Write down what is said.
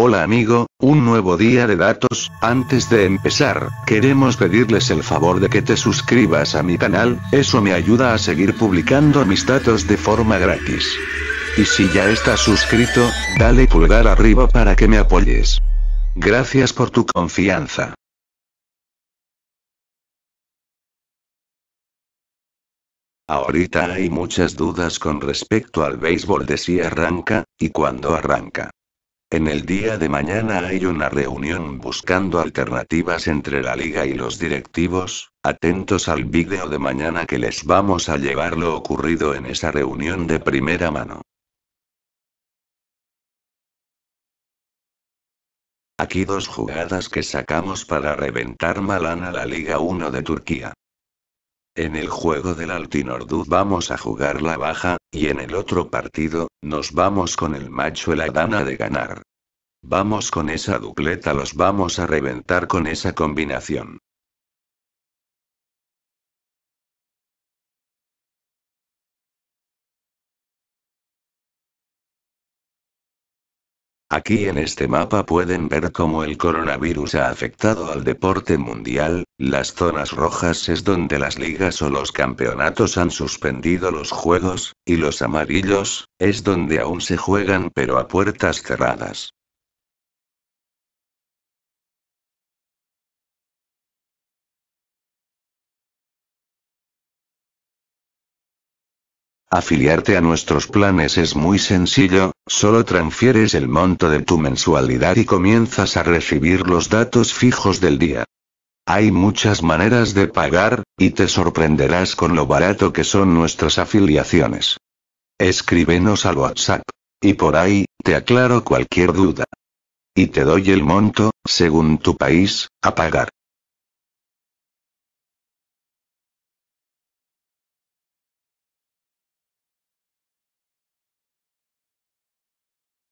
Hola amigo, un nuevo día de datos, antes de empezar, queremos pedirles el favor de que te suscribas a mi canal, eso me ayuda a seguir publicando mis datos de forma gratis. Y si ya estás suscrito, dale pulgar arriba para que me apoyes. Gracias por tu confianza. Ahorita hay muchas dudas con respecto al béisbol de si arranca, y cuándo arranca. En el día de mañana hay una reunión buscando alternativas entre la liga y los directivos, atentos al vídeo de mañana que les vamos a llevar lo ocurrido en esa reunión de primera mano. Aquí dos jugadas que sacamos para reventar malana a la Liga 1 de Turquía. En el juego del Altinordud vamos a jugar la baja, y en el otro partido, nos vamos con el macho la gana de ganar. Vamos con esa dupleta, los vamos a reventar con esa combinación. Aquí en este mapa pueden ver cómo el coronavirus ha afectado al deporte mundial, las zonas rojas es donde las ligas o los campeonatos han suspendido los juegos, y los amarillos, es donde aún se juegan pero a puertas cerradas. Afiliarte a nuestros planes es muy sencillo, Solo transfieres el monto de tu mensualidad y comienzas a recibir los datos fijos del día. Hay muchas maneras de pagar, y te sorprenderás con lo barato que son nuestras afiliaciones. Escríbenos al WhatsApp. Y por ahí, te aclaro cualquier duda. Y te doy el monto, según tu país, a pagar.